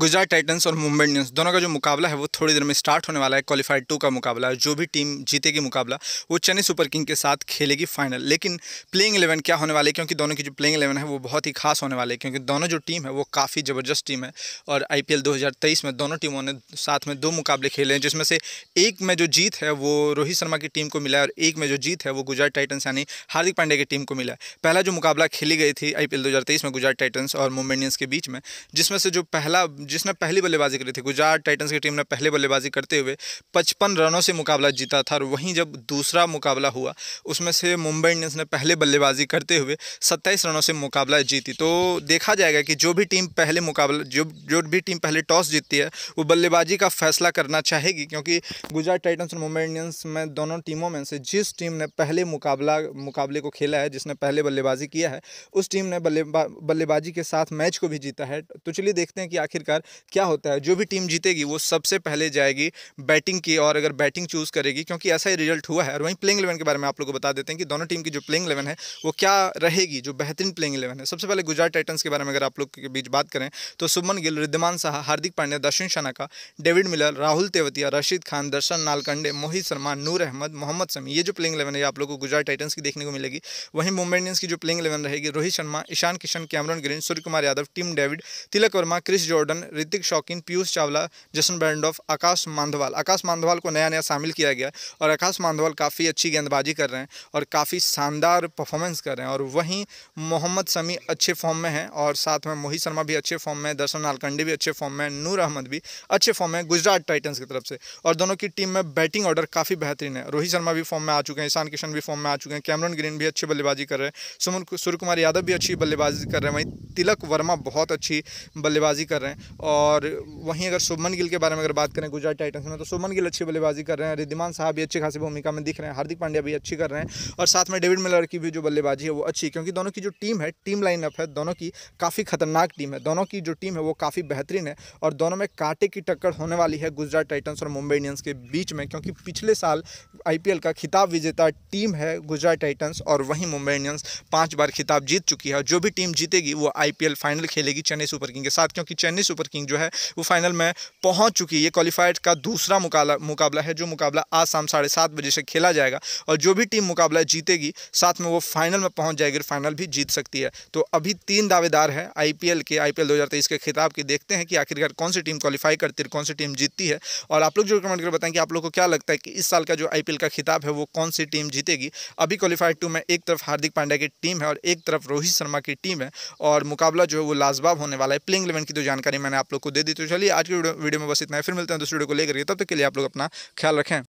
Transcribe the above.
Gujarat Titans और Mumbai Indians दोनों का जो मुकाबला है वो थोड़ी देर में स्टार्ट होने वाला है क्वालिफाइड टू का मुकाबला जो भी टीम जीतेगी मुकाबला वो चेन्नई सुपर किंग के साथ खेलेगी फाइनल लेकिन प्लेइंग इलेवन क्या होने वाले है क्योंकि दोनों की जो प्लेइंग इलेवन है वो बहुत ही खास होने वाले है क्योंकि दोनों जो टीम है वो काफ़ी ज़बरदस्त टीम है और आई पी में दोनों टीमों ने साथ में दो मुकाबले खेले हैं जिसमें से एक में जो जीत है वो रोहित शर्मा की टीम को मिला है और एक में जो जीत है वो गुजरात टाइटन्स यानी हार्दिक पांडे की टीम को मिला है पहला जो मुकाबला खेली गई थी आई पी में गुजरात टाइटन्स और मुंबई इंडियंस के बीच में जिसमें से जो पहला जिसने पहली बल्लेबाजी करी थी गुजरात टाइटंस की टीम ने पहले बल्लेबाजी करते हुए पचपन रनों से मुकाबला जीता था और वहीं जब दूसरा मुकाबला हुआ उसमें से मुंबई इंडियंस ने पहले बल्लेबाजी करते हुए सत्ताईस रनों से मुकाबला जीती तो देखा जाएगा कि जो भी टीम पहले मुकाबला जो जो भी टीम पहले टॉस जीतती है वो बल्लेबाजी का फैसला करना चाहेगी क्योंकि गुजरात टाइटन्स और मुंबई इंडियंस में दोनों टीमों में से जिस टीम ने पहले मुकाबला मुकाबले को खेला है जिसने पहले बल्लेबाजी किया है उस टीम ने बल्लेबाजी के साथ मैच को भी जीता है तो चलिए देखते हैं कि आखिरकार आखिरकार क्या होता है जो भी टीम जीतेगी वो सबसे पहले जाएगी बैटिंग की और अगर बैटिंग चूज़ करेगी क्योंकि ऐसा ही रिजल्ट हुआ है और वहीं प्लेइंग इलेवन के बारे में आप लोगों को बता देते हैं कि दोनों टीम की जो प्लेइंग इलेवन है वो क्या रहेगी जो बेहतरीन प्लेइंग इलेवन है सबसे पहले गुजरात टाइटन्स के बारे में अगर आप लोग के बीच बात करें तो सुमन गिल रिद्धमान शाह हार्दिक पांड्या दर्शन शनाका डेविड मिलर राहुल तेवतिया रशीद खान दर्शन नालकंडे मोहित शर्मा नूर अहमद मोहम्मद समी ये जो प्लेइंग इलेवन है आप लोग को गुजरात टाइटन्स की देखने को मिलेगी वहीं मुंबई इंडियंस की जो प्लेइंग इलेवन रहेगी Rohit Sharma Ishan Kishan Cameron Green Surya Kumar Yadav Tim David Tilak Varma Chris Jordan Hrithik Shokeen Piyush Chawla जशन बैंडोफ आकाश मांधवाल आकाश मांधवाल को नया नया शामिल किया गया और आकाश मांधवाल काफ़ी अच्छी गेंदबाजी कर रहे हैं और काफ़ी शानदार परफॉर्मेंस कर रहे हैं और वहीं मोहम्मद समी अच्छे फॉर्म में हैं और साथ में मोहित शर्मा भी अच्छे फॉर्म में दर्शन नालकंडे भी अच्छे फॉर्म में नूर अहमद भी अच्छे फॉर्म में गुजरात टाइटन्स की तरफ से और दोनों की टीम में बैटिंग ऑर्डर काफ़ी बेहतरीन है रोहित शर्मा भी फॉर्म में आ चुके हैं ईशान किशन भी फॉर्म में आ चुके हैं कैमरन ग्रीन भी अच्छी बल्लेबाजी कर रहे हैं सुमन सूर्य कुमार यादव भी अच्छी बल्लेबाजी कर रहे हैं वहीं तिलक वर्मा बहुत अच्छी बल्लेबाजी कर रहे हैं और वहीं अगर शुभमन गिल के बारे में अगर बात करें गुजरात टाइटन्स में तो शुभमन गिल अच्छी बल्लेबाजी कर रहे हैं रिद्धिमान साहब भी अच्छी खासी भूमिका में दिख रहे हैं हार्दिक पांड्या भी अच्छी कर रहे हैं और साथ में डेविड मिलर की भी जो बल्लेबाजी है वो अच्छी क्योंकि दोनों की जो टीम है टीम लाइनअप है दोनों की काफ़ी खतरनाक टीम है दोनों की जो टीम है वो काफ़ी बेहतरीन है और दोनों में कांटे की टक्कर होने वाली है गुजरात टाइटन्स और मुंबई इंडियंस के बीच में क्योंकि पिछले साल आई का खिताब विजेता टीम है गुजरात टाइटन्स और वहीं मुंबई इंडियंस पाँच बार खिताब जीत चुकी है जो भी टीम जीतेगी वो आई फाइनल खेलेगी चेन्नई सुपर किंग के साथ क्योंकि चेन्नई सुपर सुपर किंग जो है वो फाइनल में पहुंच चुकी है ये क्वालिफाइड का दूसरा मुकाबला मुकाबला है जो मुकाबला आज शाम साढ़े सात बजे से खेला जाएगा और जो भी टीम मुकाबला जीतेगी साथ में वो फाइनल में पहुंच जाएगी और फाइनल भी जीत सकती है तो अभी तीन दावेदार हैं आईपीएल के आईपीएल 2023 के खिताब के देखते हैं कि आखिरकार कौन सी टीम क्वालिफाई करती है कौन सी टीम जीतती है और आप लोग जो कमेंट कर बताएं कि आप लोग को क्या लगता है कि इस साल का जो आई का खिताब है वो कौन सी टीम जीतेगी अभी क्वालिफाइड टू में एक तरफ हार्दिक पांड्या की टीम है और एक तरफ रोहित शर्मा की टीम है और मुकाबला जो है वो लाजवाब होने वाला है प्लेइंग इलेवन की तो जानकारी मैं मैंने आप लोग को दे दी तो चलिए आज की वीडियो में बस इतना है फिर मिलते हैं दूसरे वीडियो को लेकर तब तक के लिए आप लोग अपना ख्याल रखें